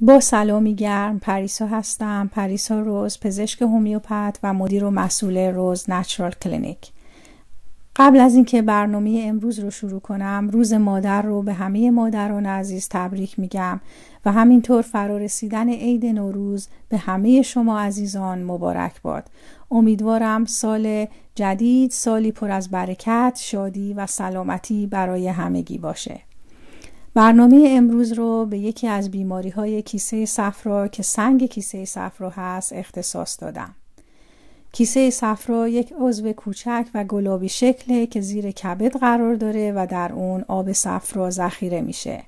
با سلامی گرم پریسا هستم پریسا روز پزشک هومیوپت و مدیر و مسئول روز نچرال کلینیک قبل از اینکه برنامه امروز رو شروع کنم روز مادر رو به همه مادران عزیز تبریک میگم و همینطور فرا رسیدن عید نوروز به همه شما عزیزان مبارک باد امیدوارم سال جدید سالی پر از برکت شادی و سلامتی برای همگی باشه برنامه امروز رو به یکی از بیماری های کیسه صفرا که سنگ کیسه صفرا هست اختصاص دادم. کیسه صفرا یک عضو کوچک و گلابی شکله که زیر کبد قرار داره و در اون آب صفرا ذخیره میشه.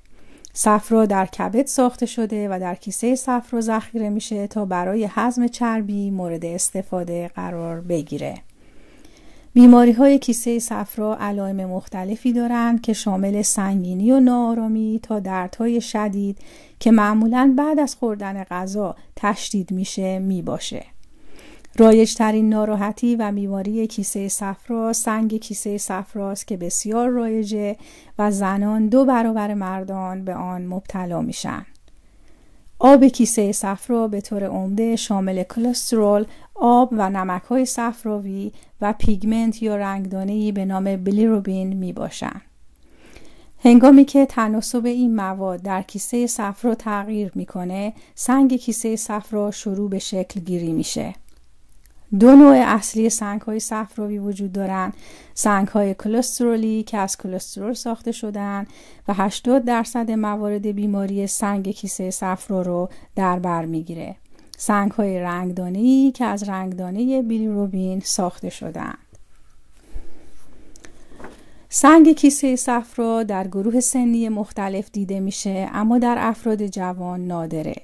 صفرا در کبد ساخته شده و در کیسه صفرا ذخیره میشه تا برای هضم چربی مورد استفاده قرار بگیره. بیماری های کیسه صفرا علائم مختلفی دارند که شامل سنگینی و ناآرامی تا دردهای شدید که معمولا بعد از خوردن غذا تشدید میشه میباشه. رایج رایجترین ناراحتی و بیماری کیسه صفرا سنگ کیسه است که بسیار رایجه و زنان دو برابر مردان به آن مبتلا میشن. آب کیسه صفرا به طور عمده شامل کلسترول آب و نمک های صفراوی و پیگمنت یا ای به نام بلیروبین می باشند. هنگامی که تناسب این مواد در کیسه صفرا تغییر میکنه سنگ کیسه صفرا شروع به شکل گیری میشه دو نوع اصلی سنگ های صفراوی وجود دارند سنگ های کلسترولی که از کلسترول ساخته شدن و 80 درصد موارد بیماری سنگ کیسه صفرا رو در بر میگیره سنگ های رنگدانی که از رنگدانه بیلی روبین ساخته شدند. سنگ کیسه صفرا در گروه سنی مختلف دیده میشه اما در افراد جوان نادره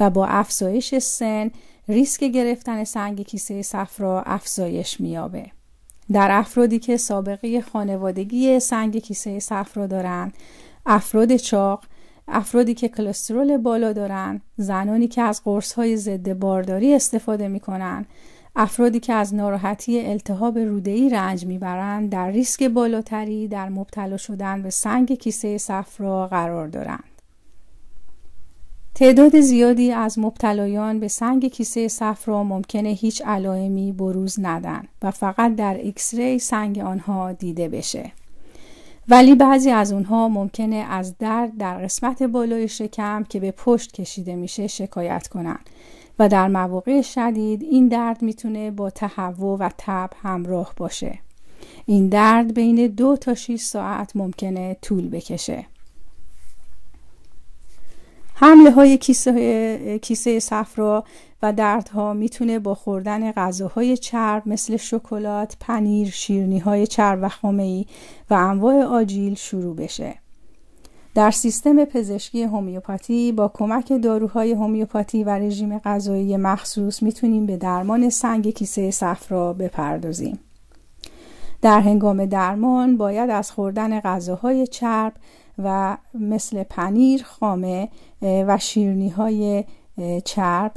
و با افزایش سن ریسک گرفتن سنگ کیسه صفرا افزایش مییابه. در افرادی که سابقه خانوادگی سنگ کیسه صفرا دارند، افراد چاق افرادی که کلسترول بالا دارن، زنانی که از قرص‌های ضد بارداری استفاده کنن، افرادی که از ناراحتی التهاب روده‌ای رنج میبرند در ریسک بالاتری در مبتلا شدن به سنگ کیسه صفرا قرار دارند. تعداد زیادی از مبتلایان به سنگ کیسه صفرا ممکنه هیچ علائمی بروز ندن و فقط در اکسری سنگ آنها دیده بشه. ولی بعضی از اونها ممکنه از درد در قسمت بالای شکم که به پشت کشیده میشه شکایت کنن و در مواقع شدید این درد میتونه با تهوع و تب همراه باشه. این درد بین دو تا 6 ساعت ممکنه طول بکشه. حمله های کیسه, کیسه صفرا و دردها میتونه با خوردن غذاهای چرب مثل شکلات، پنیر، شیرنی های چرب و ای و انواع آجیل شروع بشه. در سیستم پزشکی هومیوپاتی با کمک داروهای هومیوپاتی و رژیم غذایی مخصوص میتونیم به درمان سنگ کیسه صفرا بپردازیم. در هنگام درمان باید از خوردن غذاهای چرب و مثل پنیر خامه و شیرنی های چرب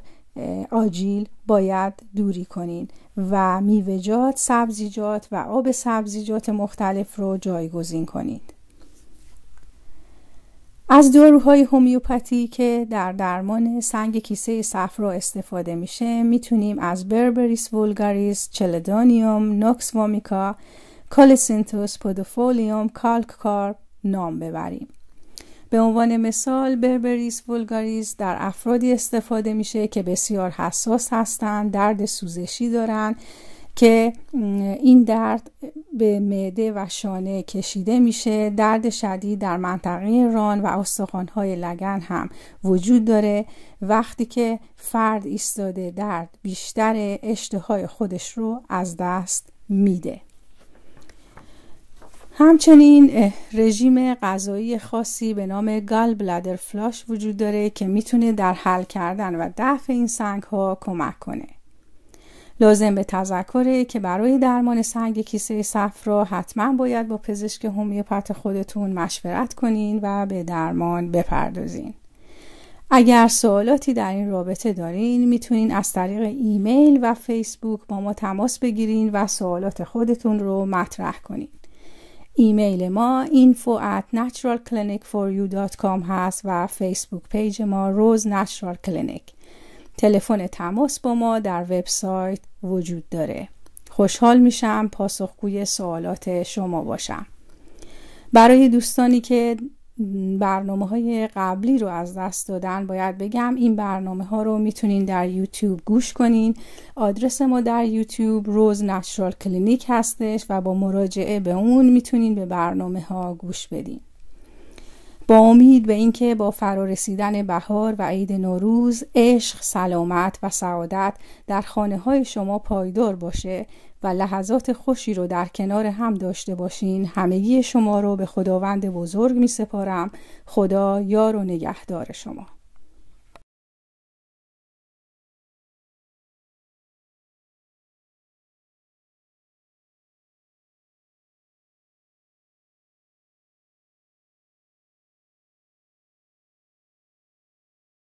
آجیل باید دوری کنین و میوهجات، سبزیجات و آب سبزیجات مختلف رو جایگزین کنید. از داروهای هومیوپاتی که در درمان سنگ کیسه صفرا استفاده میشه میتونیم از بربریس ولگاریس، چلدانیوم، نوکس وامیکا، کالسینتوس، پودوفولیوم، کالک نام ببریم به عنوان مثال بربریس وولگاریس در افرادی استفاده میشه که بسیار حساس هستند درد سوزشی دارند که این درد به معده و شانه کشیده میشه درد شدید در منطقه ران و استخوانهای لگن هم وجود داره وقتی که فرد ایستاده درد بیشتر اشتهای خودش رو از دست میده همچنین رژیم غذایی خاصی به نام گال بلادر فلاش وجود داره که میتونه در حل کردن و دفع این سنگ ها کمک کنه. لازم به تذکره که برای درمان سنگ کیسه صفرا حتما باید با پزشک هومیوپت خودتون مشورت کنین و به درمان بپردازین. اگر سوالاتی در این رابطه دارین میتونین از طریق ایمیل و فیسبوک با ما تماس بگیرین و سوالات خودتون رو مطرح کنین. ایمیل ما info at naturalclinicforyou.com هست و فیسبوک پیج ما روز نچرال کلینیک تلفن تماس با ما در وبسایت وجود داره خوشحال میشم پاسخگوی سوالات شما باشم برای دوستانی که برنامه های قبلی رو از دست دادن باید بگم این برنامه ها رو میتونین در یوتیوب گوش کنین آدرس ما در یوتیوب روز نشرال کلینیک هستش و با مراجعه به اون میتونین به برنامه ها گوش بدین با امید به اینکه با فرارسیدن بهار و عید نوروز عشق، سلامت و سعادت در خانه های شما پایدار باشه و لحظات خوشی رو در کنار هم داشته باشین همگی شما رو به خداوند بزرگ می سپارم خدا یار و نگهدار شما